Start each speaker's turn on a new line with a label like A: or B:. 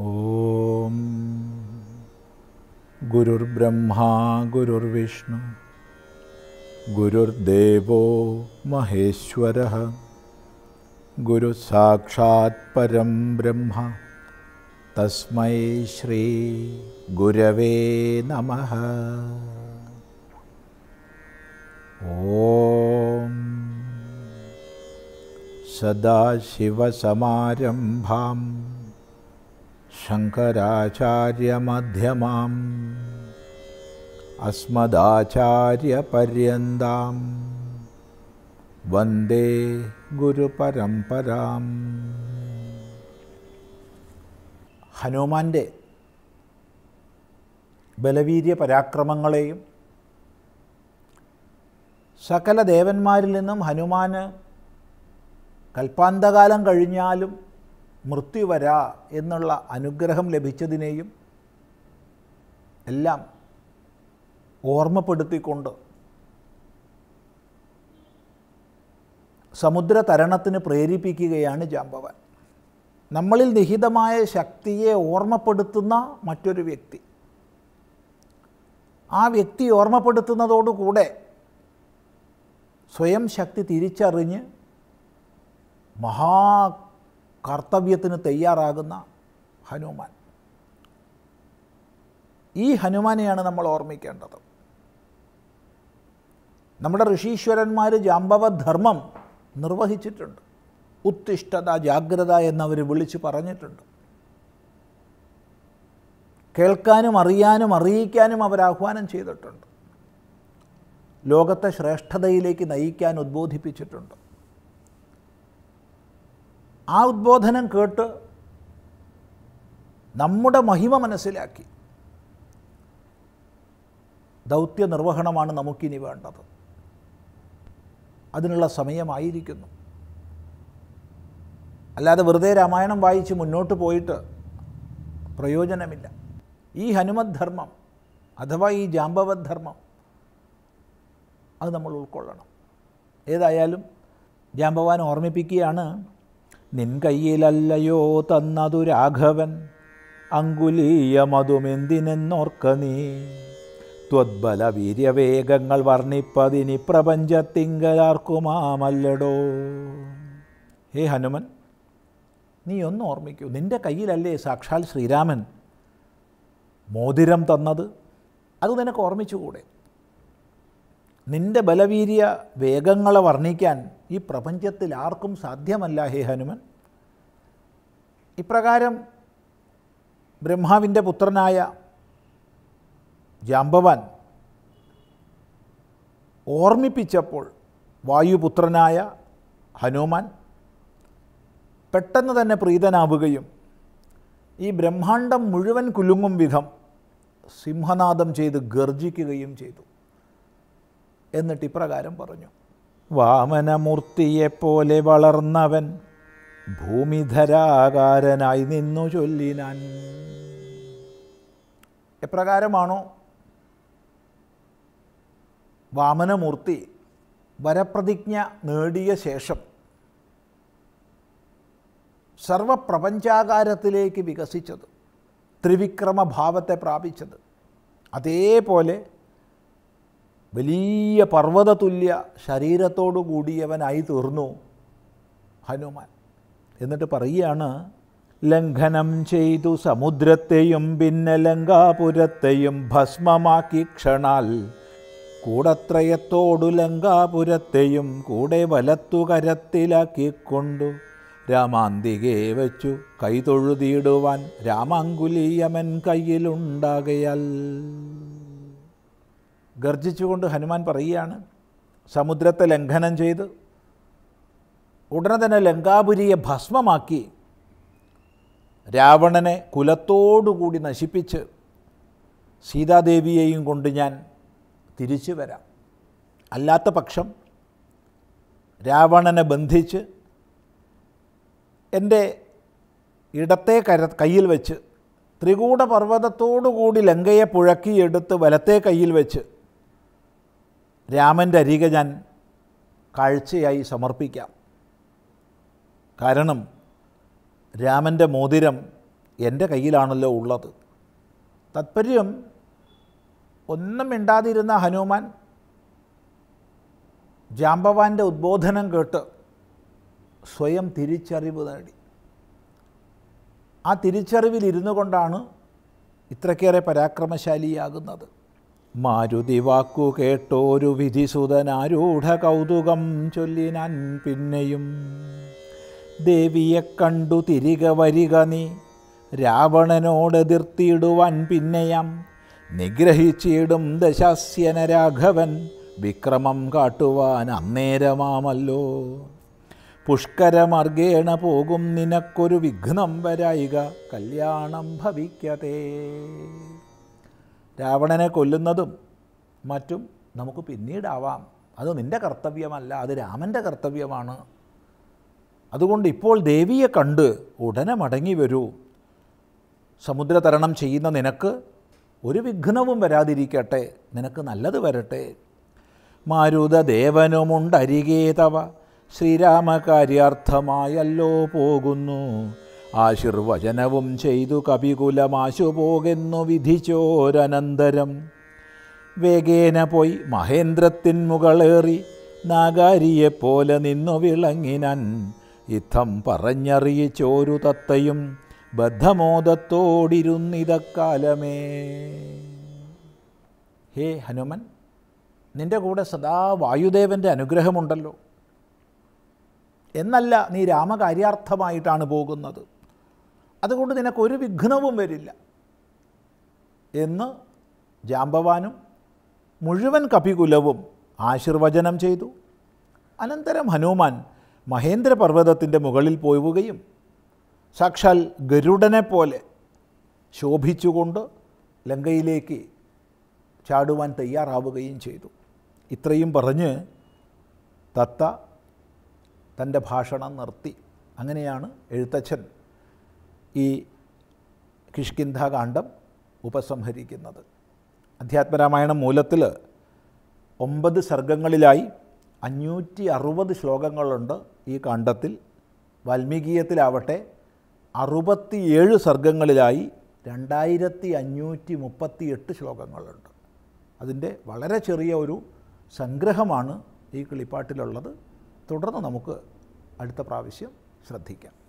A: ॐ गुरुर्ब्रह्मा गुरुर्विष्णु गुरुर्देवो महेश्वरः परं ब्रह्म तस्मै श्रीगुरवे नमः ॐ सदाशिवसमारम्भाम् ശങ്കരാചാര്യമധ്യമാം അസ്മദാചാര്യപര്യന്താം വന്ദേ ഗുരുപരമ്പരാം ഹനുമാൻ്റെ ബലവീര്യ പരാക്രമങ്ങളെയും സകല ദേവന്മാരിൽ നിന്നും ഹനുമാന് കൽപ്പാന്തകാലം കഴിഞ്ഞാലും വരാ എന്നുള്ള അനുഗ്രഹം ലഭിച്ചതിനെയും എല്ലാം ഓർമ്മപ്പെടുത്തിക്കൊണ്ട് സമുദ്ര തരണത്തിന് പ്രേരിപ്പിക്കുകയാണ് ജാമ്പവാൻ നമ്മളിൽ നിഹിതമായ ശക്തിയെ ഓർമ്മപ്പെടുത്തുന്ന മറ്റൊരു വ്യക്തി ആ വ്യക്തി ഓർമ്മപ്പെടുത്തുന്നതോടുകൂടെ സ്വയം ശക്തി തിരിച്ചറിഞ്ഞ് മഹാ കർത്തവ്യത്തിന് തയ്യാറാകുന്ന ഹനുമാൻ ഈ ഹനുമാനെയാണ് നമ്മൾ ഓർമ്മിക്കേണ്ടത് നമ്മുടെ ഋഷീശ്വരന്മാർ ജാമ്പവധർമ്മം നിർവഹിച്ചിട്ടുണ്ട് ഉത്തിഷ്ഠത ജാഗ്രത എന്നവർ വിളിച്ച് പറഞ്ഞിട്ടുണ്ട് കേൾക്കാനും അറിയാനും അറിയിക്കാനും അവർ ആഹ്വാനം ചെയ്തിട്ടുണ്ട് ലോകത്തെ ശ്രേഷ്ഠതയിലേക്ക് നയിക്കാൻ ഉദ്ബോധിപ്പിച്ചിട്ടുണ്ട് ആ ഉദ്ബോധനം കേട്ട് നമ്മുടെ മഹിമ മനസ്സിലാക്കി ദൗത്യ നിർവഹണമാണ് നമുക്കിനി വേണ്ടത് അതിനുള്ള സമയമായിരിക്കുന്നു അല്ലാതെ വെറുതെ രാമായണം വായിച്ച് മുന്നോട്ട് പോയിട്ട് പ്രയോജനമില്ല ഈ ഹനുമദ്ധർമ്മം ധർമ്മം അഥവാ ഈ ജാമ്പവദ്ധർമ്മം അത് നമ്മൾ ഉൾക്കൊള്ളണം ഏതായാലും ജാമ്പവാൻ ഓർമ്മിപ്പിക്കുകയാണ് നിൻ കയ്യിലല്ലയോ തന്നതു രാഘവൻ അങ്കുലീയമതുമെന്തിനെന്നോർക്ക നീ ത്വദ്ബല വീര്യവേഗങ്ങൾ വർണ്ണിപ്പതിനി പ്രപഞ്ചത്തിങ്കലാർക്കുമാമല്ലടോ ഹേ ഹനുമൻ നീ ഒന്ന് ഓർമ്മിക്കൂ നിൻ്റെ കയ്യിലല്ലേ സാക്ഷാൽ ശ്രീരാമൻ മോതിരം തന്നത് അത് നിനക്ക് ഓർമ്മിച്ചുകൂടെ നിന്റെ ബലവീര്യ വേഗങ്ങളെ വർണ്ണിക്കാൻ ഈ പ്രപഞ്ചത്തിൽ ആർക്കും സാധ്യമല്ല ഹേ ഹനുമൻ ഇപ്രകാരം ബ്രഹ്മാവിൻ്റെ പുത്രനായ ജാംബവാൻ ഓർമ്മിപ്പിച്ചപ്പോൾ വായുപുത്രനായ ഹനുമാൻ പെട്ടെന്ന് തന്നെ പ്രീതനാവുകയും ഈ ബ്രഹ്മാണ്ടം മുഴുവൻ കുലുങ്ങും വിധം സിംഹനാദം ചെയ്ത് ഗർജിക്കുകയും ചെയ്തു എന്നിട്ട് ഇപ്രകാരം പറഞ്ഞു വാമനമൂർത്തിയെപ്പോലെ വളർന്നവൻ ഭൂമിധരാകാരനായി നിന്നു ചൊല്ലിനാൻ എപ്രകാരമാണോ വാമനമൂർത്തി വരപ്രതിജ്ഞ നേടിയ ശേഷം സർവപ്രപഞ്ചാകാരത്തിലേക്ക് വികസിച്ചത് ത്രിവിക്രമഭാവത്തെ പ്രാപിച്ചത് അതേപോലെ വലിയ പർവ്വതതുല്യ ശരീരത്തോടു കൂടിയവനായി തീർന്നു ഹനുമാൻ എന്നിട്ട് പറയുകയാണ് ലംഘനം ചെയ്തു സമുദ്രത്തെയും പിന്നെ ലങ്കാപുരത്തെയും ഭസ്മമാക്കി ക്ഷണാൽ കൂടത്രയത്തോടു ലങ്കാപുരത്തെയും കൂടെ വലത്തുകരത്തിലാക്കിക്കൊണ്ടു രാമാന്തികെ വച്ചു കൈതൊഴുതിയിടുവാൻ രാമാങ്കുലീയമൻ കയ്യിലുണ്ടാകയാൽ ഗർജിച്ചുകൊണ്ട് ഹനുമാൻ പറയുകയാണ് സമുദ്രത്തെ ലംഘനം ചെയ്ത് ഉടനെ തന്നെ ലങ്കാപുരിയെ ഭസ്മമാക്കി രാവണനെ കുലത്തോടുകൂടി നശിപ്പിച്ച് സീതാദേവിയെയും കൊണ്ട് ഞാൻ തിരിച്ചു വരാം അല്ലാത്ത പക്ഷം രാവണനെ ബന്ധിച്ച് എൻ്റെ ഇടത്തെ കര കയ്യിൽ വെച്ച് ത്രികൂടപർവ്വതത്തോടുകൂടി ലങ്കയെ പുഴക്കിയെടുത്ത് വലത്തെ കയ്യിൽ വെച്ച് രാമൻ്റെ അരികെ ഞാൻ കാഴ്ചയായി സമർപ്പിക്കാം കാരണം രാമൻ്റെ മോതിരം എൻ്റെ കയ്യിലാണല്ലോ ഉള്ളത് താത്പര്യം ഒന്നും മിണ്ടാതിരുന്ന ഹനുമാൻ ജാംബവാൻ്റെ ഉദ്ബോധനം കേട്ട് സ്വയം തിരിച്ചറിവ് നേടി ആ തിരിച്ചറിവിലിരുന്നു കൊണ്ടാണ് ഇത്രക്കേറെ പരാക്രമശാലിയാകുന്നത് മാരുതി വാക്കു കേട്ടോരു വിധിസുതനാരൂഢ കൗതുകം ചൊല്ലിനാൻ പിന്നെയും ദേവിയെ കണ്ടു തിരികെ വരിക നീ എതിർത്തിയിടുവാൻ പിന്നെയാം നിഗ്രഹിച്ചിടും ദശാസ്യന രാഘവൻ വിക്രമം കാട്ടുവാൻ അന്നേരമാമല്ലോ പുഷ്കരമർഗേണ പോകും നിനക്കൊരു വിഘ്നം വരായിക കല്യാണം ഭവിക്കതേ രാവണനെ കൊല്ലുന്നതും മറ്റും നമുക്ക് പിന്നീടാവാം അത് നിൻ്റെ കർത്തവ്യമല്ല അത് രാമൻ്റെ കർത്തവ്യമാണ് അതുകൊണ്ട് ഇപ്പോൾ ദേവിയെ കണ്ട് ഉടനെ മടങ്ങി വരൂ സമുദ്രതരണം ചെയ്യുന്ന നിനക്ക് ഒരു വിഘ്നവും വരാതിരിക്കട്ടെ നിനക്ക് നല്ലത് വരട്ടെ മാരുതദേവനുമുണ്ടരികേതവ ശ്രീരാമകാര്യാർത്ഥമായല്ലോ പോകുന്നു ആശീർവചനവും ചെയ്തു കപികുലമാശു വിധിച്ചോരനന്തരം വേഗേന പോയി മഹേന്ദ്രത്തിൻ മുകളേറി നാഗാരിയെപ്പോലെ നിന്നു വിളങ്ങിനൻ യുദ്ധം പറഞ്ഞറിയിച്ചോരു തത്തയും ബദ്ധമോദത്തോടിരുന്നിതക്കാലമേ ഹേ ഹനുമൻ നിൻ്റെ കൂടെ സദാ വായുദേവൻ്റെ അനുഗ്രഹമുണ്ടല്ലോ എന്നല്ല നീ രാമകാര്യാർത്ഥമായിട്ടാണ് പോകുന്നത് അതുകൊണ്ട് നിനക്കൊരു വിഘ്നവും വരില്ല എന്ന് ജാമ്പവാനും മുഴുവൻ കപികുലവും ആശീർവചനം ചെയ്തു അനന്തരം ഹനുമാൻ മഹേന്ദ്രപർവ്വതത്തിൻ്റെ മുകളിൽ പോവുകയും സാക്ഷാൽ ഗരുഡനെ പോലെ ശോഭിച്ചുകൊണ്ട് ലങ്കയിലേക്ക് ചാടുവാൻ തയ്യാറാവുകയും ചെയ്തു ഇത്രയും പറഞ്ഞ് തത്ത തൻ്റെ ഭാഷണം നിർത്തി അങ്ങനെയാണ് എഴുത്തച്ഛൻ ഈ കിഷ്കിന്ധാകാന്ഡം ഉപസംഹരിക്കുന്നത് അധ്യാത്മരാമായണം മൂലത്തിൽ ഒമ്പത് സർഗങ്ങളിലായി അഞ്ഞൂറ്റി അറുപത് ശ്ലോകങ്ങളുണ്ട് ഈ കാണ്ഡത്തിൽ വാൽമീകീയത്തിലാവട്ടെ അറുപത്തിയേഴ് സർഗങ്ങളിലായി രണ്ടായിരത്തി അഞ്ഞൂറ്റി മുപ്പത്തി എട്ട് ശ്ലോകങ്ങളുണ്ട് അതിൻ്റെ വളരെ ചെറിയ ഒരു സംഗ്രഹമാണ് ഈ കിളിപ്പാട്ടിലുള്ളത് തുടർന്ന് നമുക്ക് അടുത്ത പ്രാവശ്യം ശ്രദ്ധിക്കാം